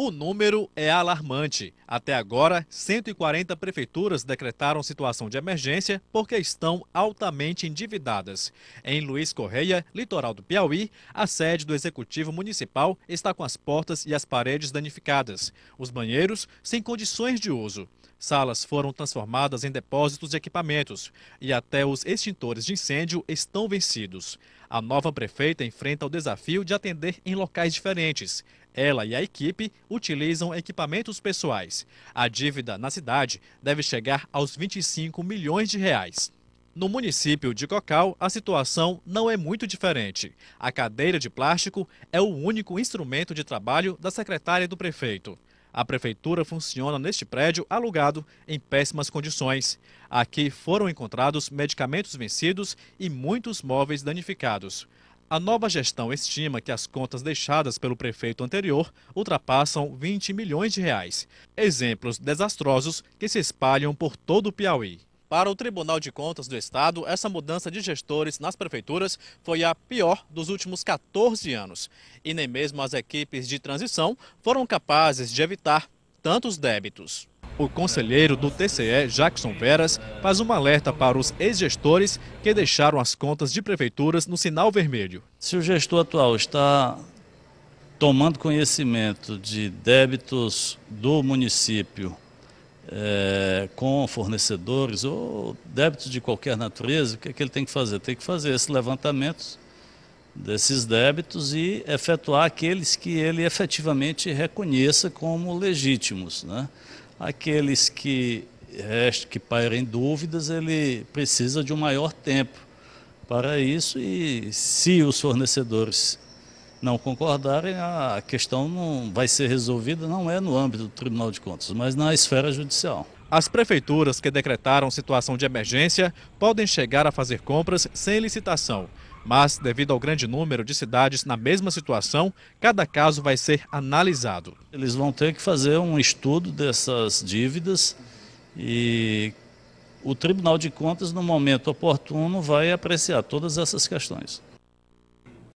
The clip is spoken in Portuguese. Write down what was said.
O número é alarmante. Até agora, 140 prefeituras decretaram situação de emergência porque estão altamente endividadas. Em Luiz Correia, litoral do Piauí, a sede do Executivo Municipal está com as portas e as paredes danificadas, os banheiros sem condições de uso. Salas foram transformadas em depósitos de equipamentos e até os extintores de incêndio estão vencidos. A nova prefeita enfrenta o desafio de atender em locais diferentes. Ela e a equipe utilizam equipamentos pessoais. A dívida na cidade deve chegar aos 25 milhões de reais. No município de Cocal, a situação não é muito diferente. A cadeira de plástico é o único instrumento de trabalho da secretária do prefeito. A prefeitura funciona neste prédio alugado em péssimas condições. Aqui foram encontrados medicamentos vencidos e muitos móveis danificados. A nova gestão estima que as contas deixadas pelo prefeito anterior ultrapassam 20 milhões de reais. Exemplos desastrosos que se espalham por todo o Piauí. Para o Tribunal de Contas do Estado, essa mudança de gestores nas prefeituras foi a pior dos últimos 14 anos. E nem mesmo as equipes de transição foram capazes de evitar tantos débitos. O conselheiro do TCE, Jackson Veras, faz um alerta para os ex-gestores que deixaram as contas de prefeituras no sinal vermelho. Se o gestor atual está tomando conhecimento de débitos do município é, com fornecedores ou débitos de qualquer natureza, o que, é que ele tem que fazer? Tem que fazer esse levantamento desses débitos e efetuar aqueles que ele efetivamente reconheça como legítimos. Né? Aqueles que que pairem dúvidas, ele precisa de um maior tempo para isso e se os fornecedores não concordarem, a questão não vai ser resolvida, não é no âmbito do Tribunal de Contas, mas na esfera judicial. As prefeituras que decretaram situação de emergência podem chegar a fazer compras sem licitação. Mas, devido ao grande número de cidades na mesma situação, cada caso vai ser analisado. Eles vão ter que fazer um estudo dessas dívidas e o Tribunal de Contas, no momento oportuno, vai apreciar todas essas questões.